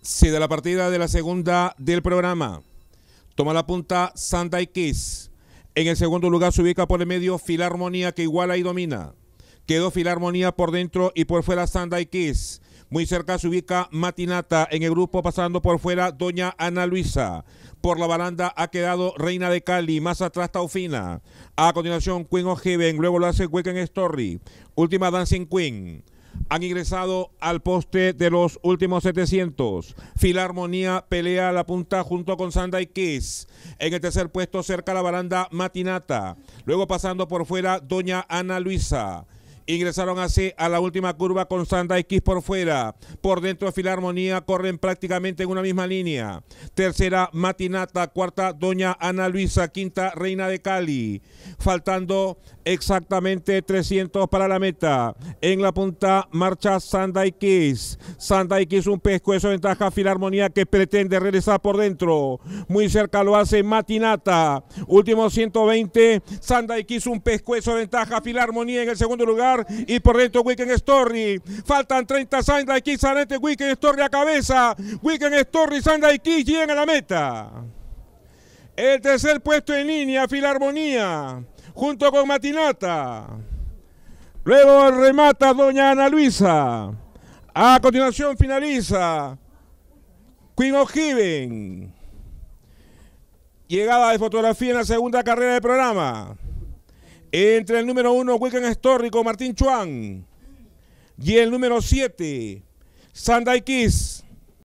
Se de la partida de la segunda del programa toma la punta y Kiss. En el segundo lugar se ubica por el medio Filarmonía que iguala y domina. Quedó Filarmonía por dentro y por fuera y Kiss. Muy cerca se ubica Matinata en el grupo pasando por fuera Doña Ana Luisa. Por la baranda ha quedado Reina de Cali, más atrás Taufina. A continuación Queen of Heaven, luego lo hace Weekend Story. Última Dancing Queen han ingresado al poste de los últimos 700. Filarmonía pelea a la punta junto con y Kiss. En el tercer puesto cerca la baranda Matinata. Luego pasando por fuera Doña Ana Luisa. Ingresaron así a la última curva con Sanda X por fuera. Por dentro Filarmonía corren prácticamente en una misma línea. Tercera Matinata, cuarta Doña Ana Luisa, quinta Reina de Cali. Faltando exactamente 300 para la meta. En la punta marcha Sanda X. Sanda X un pescuezo ventaja Filarmonía que pretende regresar por dentro. Muy cerca lo hace Matinata. Último 120. Sanda X un pescuezo ventaja Filarmonía en el segundo lugar y por dentro Weekend Story. Faltan 30 Sandra X, adelante Weekend Story a cabeza. Weekend Story, Sandra Kiss llegan a la meta. El tercer puesto en línea, Filarmonía, junto con Matinata. Luego remata Doña Ana Luisa. A continuación finaliza Queen O'Hiven. Llegada de fotografía en la segunda carrera del programa. Entre el número uno, Wilkins Histórico, Martín Chuan. Y el número siete, Sandai Kiss.